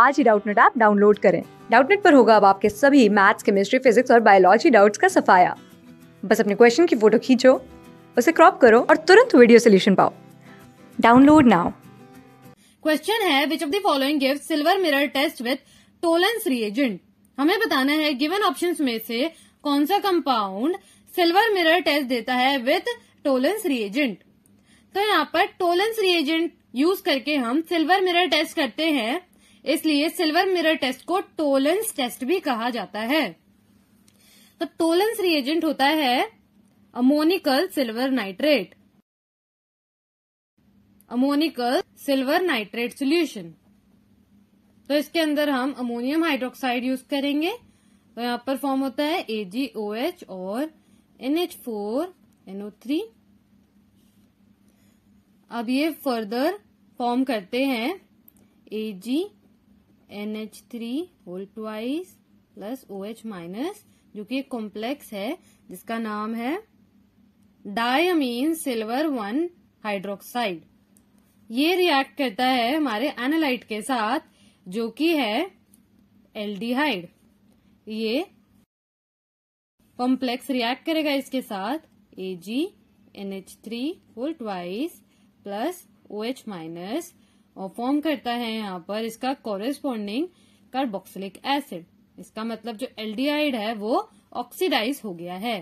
आज ही Doubtnut app download करें डाउटनेट पर होगा अब आपके सभी मैथ्स केमिस्ट्री फिजिक्स और बायोलॉजी डाउट्स का सफाया बस अपने क्वेश्चन की फोटो खींचो उसे क्रॉप करो और तुरंत वीडियो सोल्यूशन पाओ डाउनलोड नाउ क्वेश्चन है which of the following give silver mirror test with Tollens reagent हमें बताना है गिवन ऑप्शंस में से कौन सा कंपाउंड सिल्वर मिरर टेस्ट देता है विद टोलेंस रिएजेंट तो यहाँ पर टोलेंस रिएजेंट यूज करके हम सिल्वर मिरर टेस्ट करते हैं इसलिए सिल्वर मिरर टेस्ट को टोलेंस टेस्ट भी कहा जाता है तो टोलेंस रिएजेंट होता है ammoniacal silver nitrate ammoniacal silver nitrate solution तो इसके अंदर हम अमोनियम हाइड्रोक्साइड यूज करेंगे तो यहाँ पर फॉर्म होता है AgOH और NH4NO3। अब ये फर्दर फॉर्म करते हैं AgOH N H three whole twice plus O H minus जो कि एक कॉम्प्लेक्स है जिसका नाम है डायमीन सिल्वर वन हाइड्रोक्साइड ये रिएक्ट करता है हमारे एनालाइट के साथ जो कि है एल्डिहाइड ये कॉम्प्लेक्स रिएक्ट करेगा इसके साथ A G N H three whole twice plus O H minus और फॉर्म करता है यहाँ पर इसका कोरेस्पॉन्डिंग कार्बोक्सिलिक एसिड इसका मतलब जो एल्डिहाइड है वो ऑक्सीडाइज हो गया है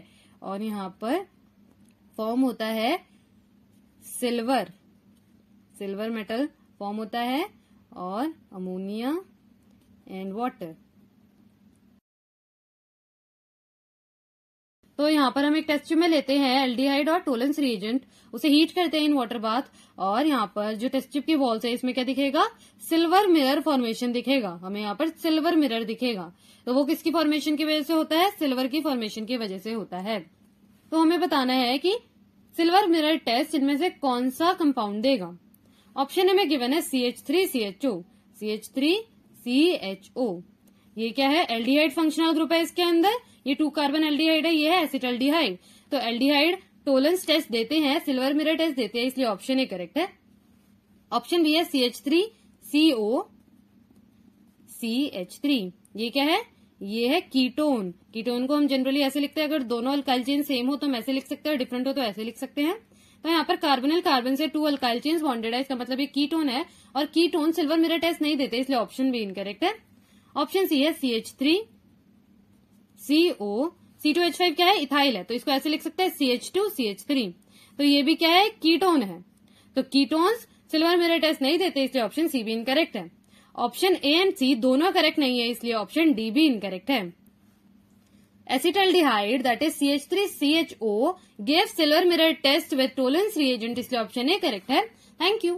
और यहाँ पर फॉर्म होता है सिल्वर सिल्वर मेटल फॉर्म होता है और अमोनिया एंड वाटर तो यहाँ पर हम एक टेस्ट में लेते हैं एल्डिहाइड और टोलेंस रिएजेंट उसे हीट करते हैं इन वाटर बाथ और यहाँ पर जो टेस्ट ट्यूब की वॉल्स है इसमें क्या दिखेगा सिल्वर मिरर फॉर्मेशन दिखेगा हमें यहाँ पर सिल्वर मिरर दिखेगा तो वो किसकी फॉर्मेशन की वजह से होता है सिल्वर की फॉर्मेशन की वजह से होता है तो हमें बताना है कि सिल्वर मिरर टेस्ट इनमें से कौन सा कंपाउंड देगा ऑप्शन हमें गिवन है C H three C H O C H three C H O ये क्या है एल्डिहाइड फंक्शनल ग्रुप है इसके अंदर ये टू कार्बन एल्डिहाइड है ये है एसिटल्डिहाइड तो एल्डिहाइड टोलेंस टेस्ट देते हैं सिल्वर मिरर टेस्ट देते हैं इसलिए ऑप्शन ए करेक्ट है ऑप्शन बी है C H three C O C H three ये क्या है ये है कीटोन कीटोन को हम जनरली ऐसे लिखते हैं अगर दोनों अल्काइल चेन सेम हो तो हम ऐसे लिख सकते हैं डिफरेंट हो तो ऐसे लिख सकते हैं तो यहाँ पर कार्बनल कार्बन से टू अल्काइल चेन्स बॉन्डेड है इसका मतलब ये कीटोन है और कीटोन सिल्वर मिरर टेस्ट नहीं देते इसलिए ऑप्शन बी इनकरेक्ट है ऑप्शन सी है C H three C O C two H five क्या है इथाइल है तो इसको ऐसे लिख सकते हैं C H two C H three तो ये भी क्या है कीटोन है तो कीटोन्स सिल्वर मेरा टेस्ट नहीं देते इसलिए ऑप्शन सी भी इनकरेक्ट है ऑप्शन ए एंड सी दोनों करेक्ट नहीं है इसलिए ऑप्शन डी भी इनकरेक्ट है acetaldehyde that is C H three C H O gave silver mirror test with Tollens reagent इसलिए ऑप्शन ए करेक्ट है थैंक यू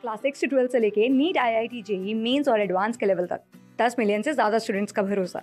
क्लास सिक्स से ट्वेल्व से लेके NEET I I T JEE mains और advance के level तक दस million से ज्यादा स्टूडेंट्स का भरोसा